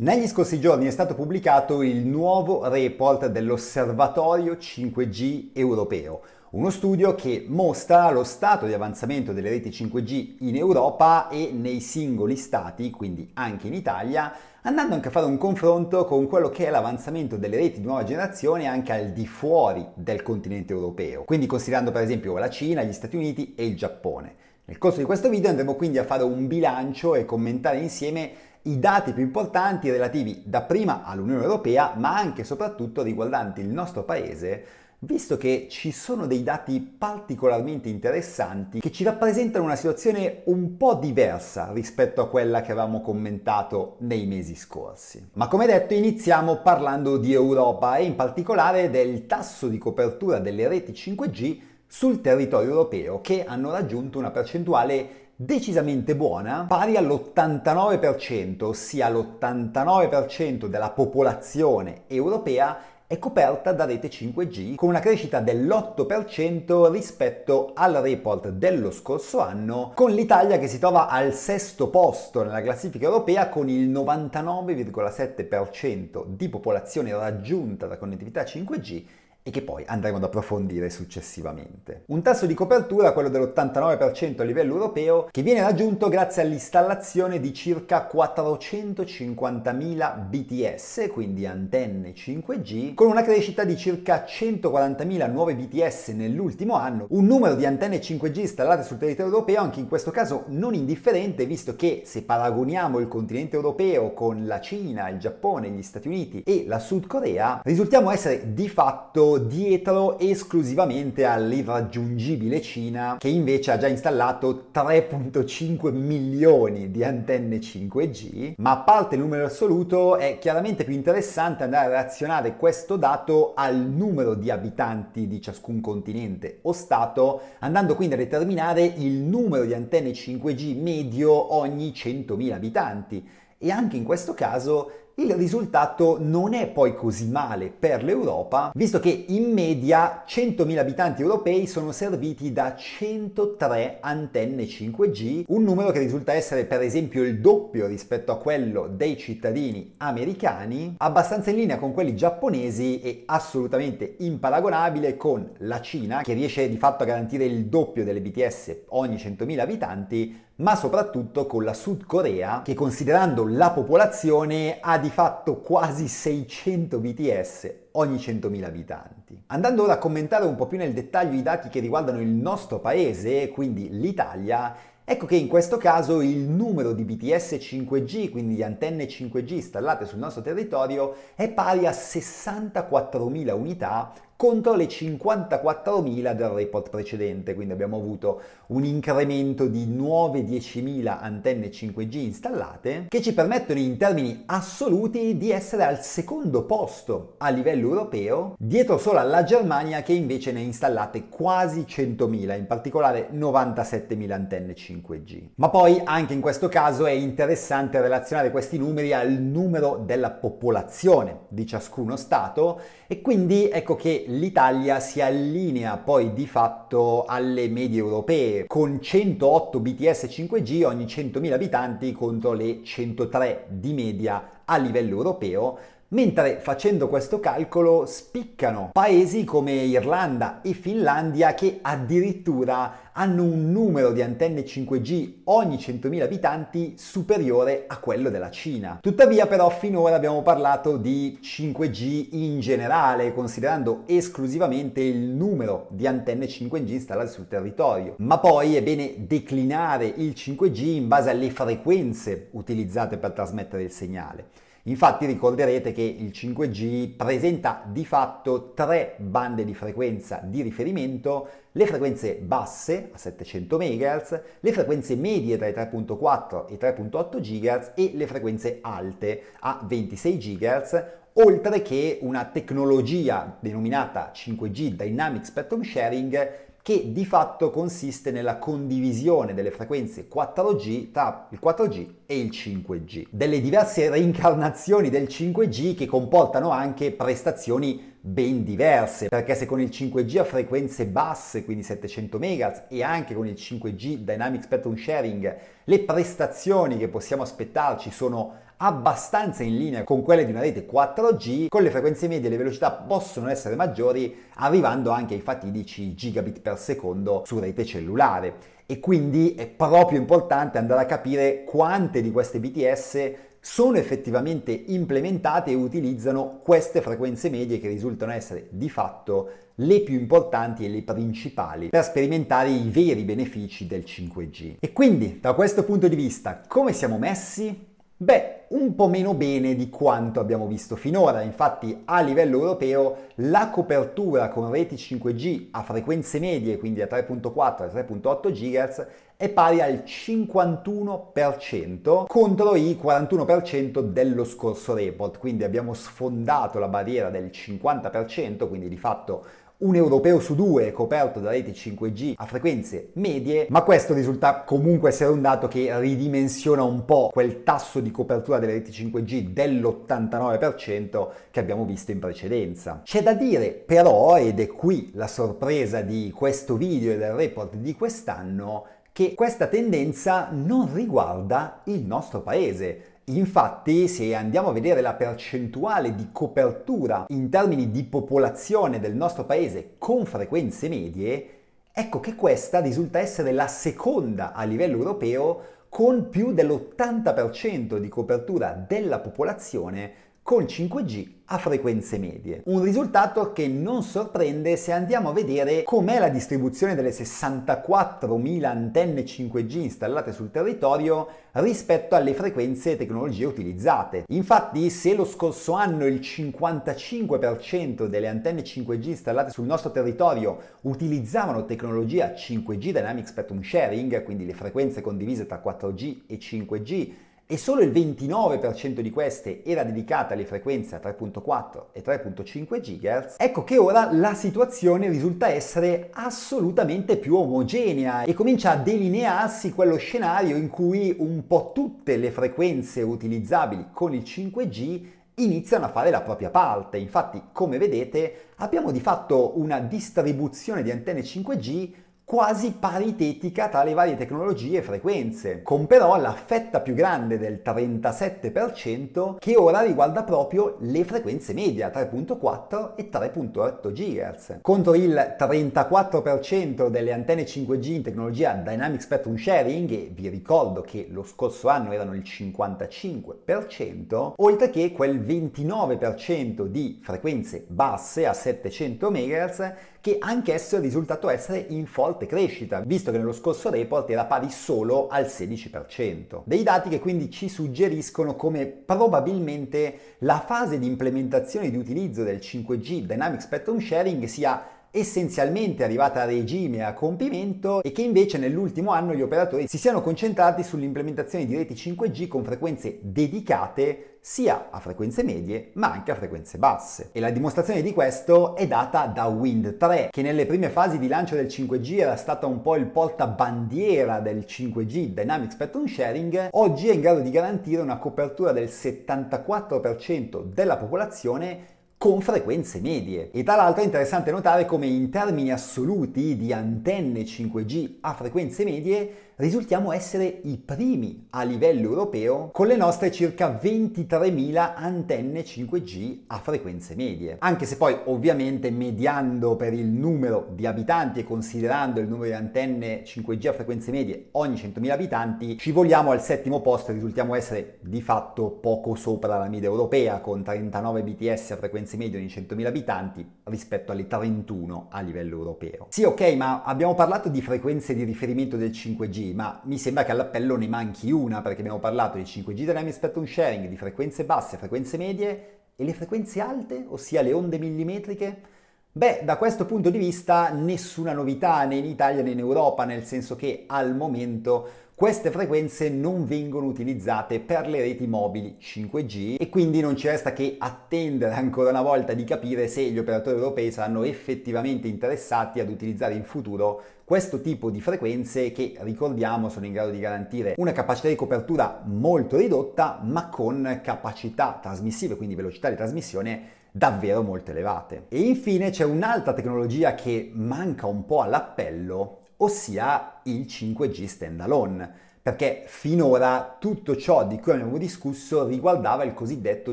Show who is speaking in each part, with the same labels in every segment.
Speaker 1: Negli scorsi giorni è stato pubblicato il nuovo report dell'Osservatorio 5G europeo, uno studio che mostra lo stato di avanzamento delle reti 5G in Europa e nei singoli stati, quindi anche in Italia, andando anche a fare un confronto con quello che è l'avanzamento delle reti di nuova generazione anche al di fuori del continente europeo, quindi considerando per esempio la Cina, gli Stati Uniti e il Giappone. Nel corso di questo video andremo quindi a fare un bilancio e commentare insieme i dati più importanti relativi dapprima all'Unione Europea, ma anche e soprattutto riguardanti il nostro paese, visto che ci sono dei dati particolarmente interessanti che ci rappresentano una situazione un po' diversa rispetto a quella che avevamo commentato nei mesi scorsi. Ma come detto iniziamo parlando di Europa e in particolare del tasso di copertura delle reti 5G sul territorio europeo che hanno raggiunto una percentuale decisamente buona, pari all'89%, ossia l'89% della popolazione europea è coperta da rete 5G con una crescita dell'8% rispetto al report dello scorso anno, con l'Italia che si trova al sesto posto nella classifica europea con il 99,7% di popolazione raggiunta da connettività 5G e che poi andremo ad approfondire successivamente. Un tasso di copertura, quello dell'89% a livello europeo, che viene raggiunto grazie all'installazione di circa 450.000 BTS, quindi antenne 5G, con una crescita di circa 140.000 nuove BTS nell'ultimo anno, un numero di antenne 5G installate sul territorio europeo anche in questo caso non indifferente, visto che se paragoniamo il continente europeo con la Cina, il Giappone, gli Stati Uniti e la Sud Corea, risultiamo essere di fatto dietro esclusivamente all'irraggiungibile Cina che invece ha già installato 3.5 milioni di antenne 5G, ma a parte il numero assoluto è chiaramente più interessante andare a razionare questo dato al numero di abitanti di ciascun continente o stato, andando quindi a determinare il numero di antenne 5G medio ogni 100.000 abitanti. E anche in questo caso il risultato non è poi così male per l'Europa, visto che in media 100.000 abitanti europei sono serviti da 103 antenne 5G, un numero che risulta essere per esempio il doppio rispetto a quello dei cittadini americani, abbastanza in linea con quelli giapponesi e assolutamente imparagonabile con la Cina, che riesce di fatto a garantire il doppio delle BTS ogni 100.000 abitanti, ma soprattutto con la Sud Corea, che considerando la popolazione ha di di fatto quasi 600 BTS ogni 100.000 abitanti. Andando ora a commentare un po' più nel dettaglio i dati che riguardano il nostro paese, quindi l'Italia, Ecco che in questo caso il numero di BTS 5G, quindi di antenne 5G installate sul nostro territorio, è pari a 64.000 unità contro le 54.000 del report precedente, quindi abbiamo avuto un incremento di nuove 10.000 antenne 5G installate che ci permettono in termini assoluti di essere al secondo posto a livello europeo, dietro solo alla Germania che invece ne ha installate quasi 100.000, in particolare 97.000 antenne 5G. Ma poi anche in questo caso è interessante relazionare questi numeri al numero della popolazione di ciascuno Stato e quindi ecco che l'Italia si allinea poi di fatto alle medie europee, con 108 BTS 5G ogni 100.000 abitanti contro le 103 di media a livello europeo, mentre facendo questo calcolo spiccano paesi come Irlanda e Finlandia che addirittura hanno un numero di antenne 5G ogni 100.000 abitanti superiore a quello della Cina. Tuttavia però finora abbiamo parlato di 5G in generale, considerando esclusivamente il numero di antenne 5G installate sul territorio. Ma poi è bene declinare il 5G in base alle frequenze utilizzate per trasmettere il segnale. Infatti ricorderete che il 5G presenta di fatto tre bande di frequenza di riferimento, le frequenze basse a 700 MHz, le frequenze medie tra i 3.4 e i 3.8 GHz e le frequenze alte a 26 GHz, oltre che una tecnologia denominata 5G Dynamic Spectrum Sharing che di fatto consiste nella condivisione delle frequenze 4G tra il 4G e il 5G, delle diverse reincarnazioni del 5G che comportano anche prestazioni ben diverse, perché se con il 5G a frequenze basse, quindi 700 MHz, e anche con il 5G Dynamic Spectrum Sharing, le prestazioni che possiamo aspettarci sono abbastanza in linea con quelle di una rete 4G, con le frequenze medie le velocità possono essere maggiori, arrivando anche ai fatidici gigabit per secondo su rete cellulare. E quindi è proprio importante andare a capire quante di queste BTS sono effettivamente implementate e utilizzano queste frequenze medie che risultano essere di fatto le più importanti e le principali per sperimentare i veri benefici del 5G. E quindi, da questo punto di vista, come siamo messi? Beh, un po' meno bene di quanto abbiamo visto finora, infatti a livello europeo la copertura con reti 5G a frequenze medie, quindi a 3.4 e 3.8 GHz, è pari al 51% contro i 41% dello scorso report, quindi abbiamo sfondato la barriera del 50%, quindi di fatto un europeo su due è coperto da reti 5G a frequenze medie, ma questo risulta comunque essere un dato che ridimensiona un po' quel tasso di copertura delle reti 5G dell'89% che abbiamo visto in precedenza. C'è da dire però, ed è qui la sorpresa di questo video e del report di quest'anno, che questa tendenza non riguarda il nostro paese Infatti, se andiamo a vedere la percentuale di copertura in termini di popolazione del nostro paese con frequenze medie, ecco che questa risulta essere la seconda a livello europeo con più dell'80% di copertura della popolazione con 5G a frequenze medie. Un risultato che non sorprende se andiamo a vedere com'è la distribuzione delle 64.000 antenne 5G installate sul territorio rispetto alle frequenze e tecnologie utilizzate. Infatti, se lo scorso anno il 55% delle antenne 5G installate sul nostro territorio utilizzavano tecnologia 5G Dynamic Spectrum Sharing, quindi le frequenze condivise tra 4G e 5G, e solo il 29% di queste era dedicata alle frequenze a 3.4 e 3.5 GHz, ecco che ora la situazione risulta essere assolutamente più omogenea e comincia a delinearsi quello scenario in cui un po' tutte le frequenze utilizzabili con il 5G iniziano a fare la propria parte. Infatti, come vedete, abbiamo di fatto una distribuzione di antenne 5G quasi paritetica tra le varie tecnologie e frequenze, con però la fetta più grande del 37% che ora riguarda proprio le frequenze media 3.4 e 3.8 GHz, contro il 34% delle antenne 5G in tecnologia Dynamic Spectrum Sharing, e vi ricordo che lo scorso anno erano il 55%, oltre che quel 29% di frequenze basse a 700 MHz che anch'esso è risultato essere in forte crescita, visto che nello scorso report era pari solo al 16%. Dei dati che quindi ci suggeriscono come probabilmente la fase di implementazione di utilizzo del 5G Dynamic Spectrum Sharing sia essenzialmente arrivata a regime e a compimento e che invece nell'ultimo anno gli operatori si siano concentrati sull'implementazione di reti 5G con frequenze dedicate sia a frequenze medie ma anche a frequenze basse. E la dimostrazione di questo è data da Wind 3, che nelle prime fasi di lancio del 5G era stata un po' il portabandiera del 5G Dynamic Spectrum Sharing, oggi è in grado di garantire una copertura del 74% della popolazione con frequenze medie. E tra l'altro è interessante notare come in termini assoluti di antenne 5G a frequenze medie risultiamo essere i primi a livello europeo con le nostre circa 23.000 antenne 5G a frequenze medie. Anche se poi ovviamente mediando per il numero di abitanti e considerando il numero di antenne 5G a frequenze medie ogni 100.000 abitanti, ci vogliamo al settimo posto e risultiamo essere di fatto poco sopra la media europea con 39 BTS a frequenze medie ogni 100.000 abitanti rispetto alle 31 a livello europeo. Sì ok, ma abbiamo parlato di frequenze di riferimento del 5G ma mi sembra che all'appello ne manchi una perché abbiamo parlato di 5G Dynamic Spectrum Sharing, di frequenze basse, frequenze medie e le frequenze alte, ossia le onde millimetriche. Beh, da questo punto di vista nessuna novità né in Italia né in Europa, nel senso che al momento queste frequenze non vengono utilizzate per le reti mobili 5G e quindi non ci resta che attendere ancora una volta di capire se gli operatori europei saranno effettivamente interessati ad utilizzare in futuro questo tipo di frequenze che ricordiamo sono in grado di garantire una capacità di copertura molto ridotta ma con capacità trasmissive, quindi velocità di trasmissione davvero molto elevate. E infine c'è un'altra tecnologia che manca un po' all'appello ossia il 5G standalone, perché finora tutto ciò di cui abbiamo discusso riguardava il cosiddetto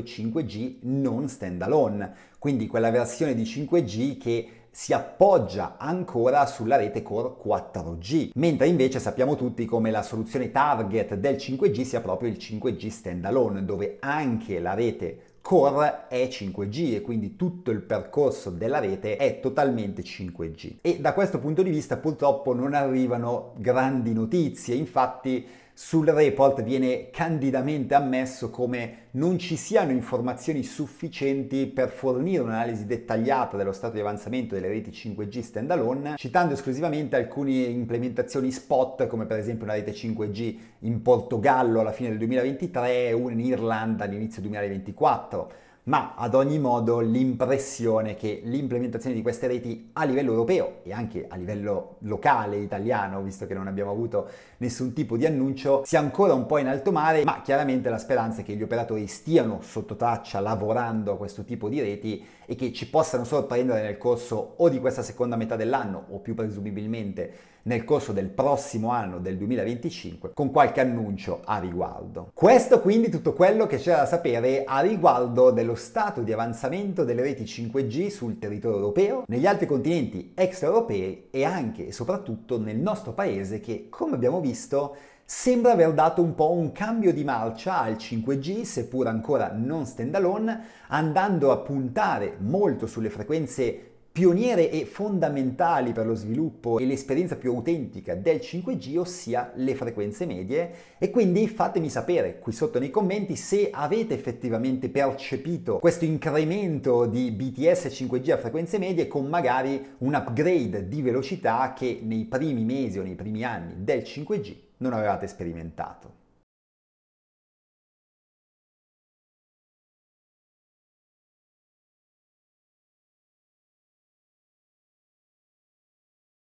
Speaker 1: 5G non standalone, quindi quella versione di 5G che si appoggia ancora sulla rete Core 4G, mentre invece sappiamo tutti come la soluzione target del 5G sia proprio il 5G standalone, dove anche la rete core è 5G e quindi tutto il percorso della rete è totalmente 5G. E da questo punto di vista purtroppo non arrivano grandi notizie, infatti sul report viene candidamente ammesso come non ci siano informazioni sufficienti per fornire un'analisi dettagliata dello stato di avanzamento delle reti 5G standalone, citando esclusivamente alcune implementazioni spot come per esempio una rete 5G in Portogallo alla fine del 2023 e una in Irlanda all'inizio del 2024 ma ad ogni modo l'impressione che l'implementazione di queste reti a livello europeo e anche a livello locale italiano, visto che non abbiamo avuto nessun tipo di annuncio, sia ancora un po' in alto mare, ma chiaramente la speranza è che gli operatori stiano sotto traccia lavorando a questo tipo di reti e che ci possano sorprendere nel corso o di questa seconda metà dell'anno o più presumibilmente nel corso del prossimo anno del 2025 con qualche annuncio a riguardo. Questo quindi tutto quello che c'era da sapere a riguardo dello stato di avanzamento delle reti 5G sul territorio europeo, negli altri continenti extraeuropei e anche e soprattutto nel nostro paese che, come abbiamo visto, sembra aver dato un po' un cambio di marcia al 5G, seppur ancora non standalone, andando a puntare molto sulle frequenze pioniere e fondamentali per lo sviluppo e l'esperienza più autentica del 5G, ossia le frequenze medie. E quindi fatemi sapere qui sotto nei commenti se avete effettivamente percepito questo incremento di BTS 5G a frequenze medie con magari un upgrade di velocità che nei primi mesi o nei primi anni del 5G non avevate sperimentato.